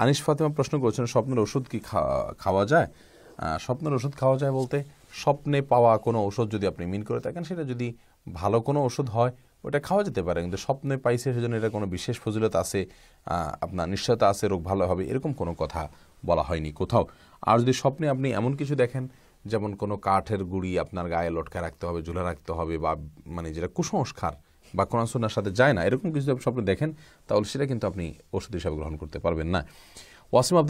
আনিস ফাতেমা প্রশ্ন করেছেন স্বপ্নের ওষুধ কি খাওয়া যায় স্বপ্নের ওষুধ খাওয়া যায় বলতে স্বপ্নে পাওয়া কোনো ওষুধ যদি আপনি মিন করে থাকেন সেটা যদি ভালো কোনো ওষুধ হয় ওটা খাওয়া যেতে পারে কিন্তু স্বপ্নে পাইছে সেজন্য এটা কোনো বিশেষ ফজিলত আছে আপনার নিশ্চয়তা আছে রোগ ভালো হবে এরকম কোনো কথা বলা হয়নি কোথাও আর যদি স্বপ্নে আপনি এমন কিছু দেখেন যেমন কোনো কাঠের গুড়ি আপনার গায়ে লটকা রাখতে হবে ঝুলে রাখতে হবে বা মানে যেটা কুসংস্কার বা কোরআন সুন্নার সাথে যায় না এরকম কিছু আপনি স্বপ্ন দেখেন তাহলে সেটা কিন্তু আপনি ওষুধ হিসাবে গ্রহণ করতে পারবেন না ওয়াসিম